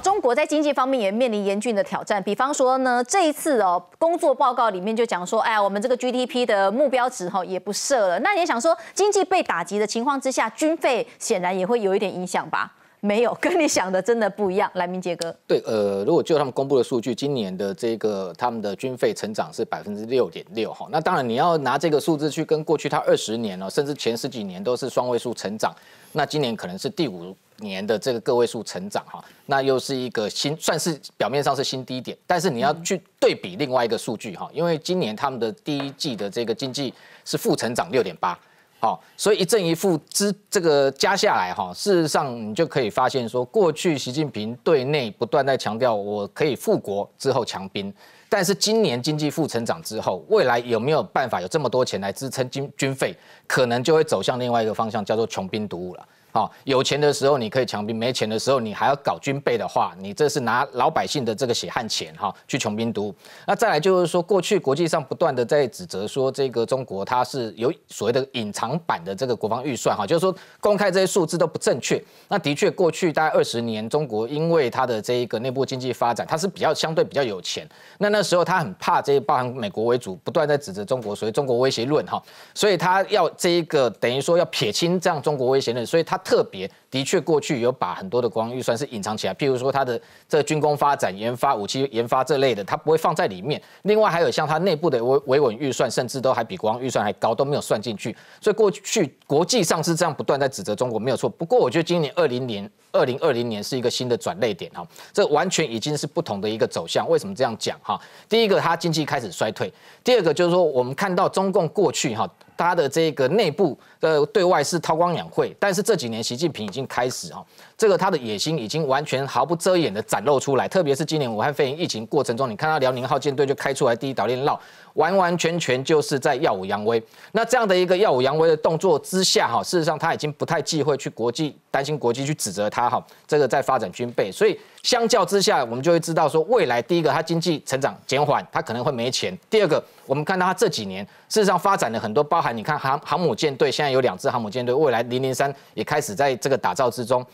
中国在经济方面也面临严峻的挑战，比方说呢，这一次哦，工作报告里面就讲说，哎，我们这个 GDP 的目标值哈也不设了。那也想说，经济被打击的情况之下，军费显然也会有一点影响吧。没有，跟你想的真的不一样。来，明杰哥。对，呃，如果就他们公布的数据，今年的这个他们的军费成长是百分之六点六，哈，那当然你要拿这个数字去跟过去他二十年了，甚至前十几年都是双位数成长，那今年可能是第五年的这个个位数成长，哈，那又是一个新，算是表面上是新低点，但是你要去对比另外一个数据，哈，因为今年他们的第一季的这个经济是负成长六点八。好，所以一正一负之这个加下来哈，事实上你就可以发现说，过去习近平对内不断在强调我可以富国之后强兵，但是今年经济负成长之后，未来有没有办法有这么多钱来支撑军军费，可能就会走向另外一个方向，叫做穷兵黩武了。好，有钱的时候你可以强兵，没钱的时候你还要搞军备的话，你这是拿老百姓的这个血汗钱哈去穷兵黩武。那再来就是说，过去国际上不断的在指责说这个中国它是有所谓的隐藏版的这个国防预算哈，就是说公开这些数字都不正确。那的确，过去大概二十年，中国因为它的这一个内部经济发展，它是比较相对比较有钱。那那时候他很怕这包含美国为主不断在指责中国所以中国威胁论哈，所以他要这一个等于说要撇清这样中国威胁论，所以他。特别的确，过去有把很多的国防预算是隐藏起来，譬如说它的这军工发展、研发武器研发这类的，它不会放在里面。另外还有像它内部的维维稳预算，甚至都还比国防预算还高，都没有算进去。所以过去国际上是这样不断在指责中国没有错。不过我觉得今年二零年二零二零年是一个新的转捩点哈，这完全已经是不同的一个走向。为什么这样讲哈？第一个，它经济开始衰退；第二个，就是说我们看到中共过去哈。他的这个内部的对外是韬光养晦，但是这几年习近平已经开始哈，这个他的野心已经完全毫不遮掩的展露出来。特别是今年武汉肺炎疫情过程中，你看到辽宁号舰队就开出来第一岛链绕，完完全全就是在耀武扬威。那这样的一个耀武扬威的动作之下哈，事实上他已经不太忌讳去国际担心国际去指责他哈，这个在发展军备。所以相较之下，我们就会知道说，未来第一个他经济成长减缓，他可能会没钱；第二个，我们看到他这几年事实上发展了很多包含。你看，航航母舰队现在有两支航母舰队，未来零零三也开始在这个打造之中。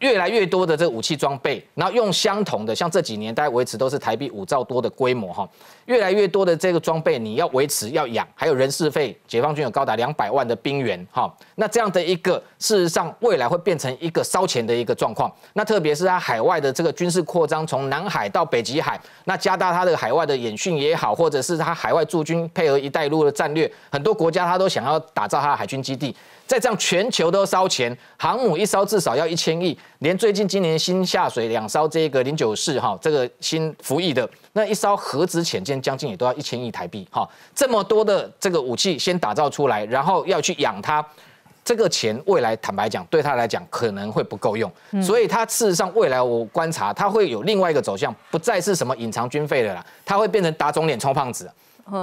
越来越多的这个武器装备，然后用相同的，像这几年大家维持都是台币五兆多的规模哈。越来越多的这个装备，你要维持要养，还有人事费，解放军有高达两百万的兵员哈。那这样的一个，事实上未来会变成一个烧钱的一个状况。那特别是它海外的这个军事扩张，从南海到北极海，那加大它的海外的演训也好，或者是它海外驻军配合一带一路的战略，很多国家它都想要打造它的海军基地。再这样，全球都烧钱，航母一烧至少要一千亿，连最近今年新下水两艘这个零九四哈，这个新服役的那一艘核子潜舰将近也都要一千亿台币哈。这么多的这个武器先打造出来，然后要去养它，这个钱未来坦白讲，对他来讲可能会不够用，所以它事实上未来我观察，它会有另外一个走向，不再是什么隐藏军费的啦，它会变成打肿脸充胖子，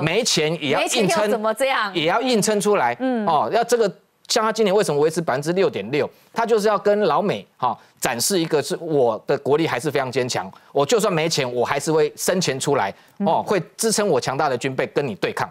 没钱也要硬撑，怎么这样也要硬撑出来，哦，要这个。像他今年为什么维持百分之六点六？他就是要跟老美哈展示一个，是我的国力还是非常坚强。我就算没钱，我还是会生钱出来哦，会支撑我强大的军备跟你对抗。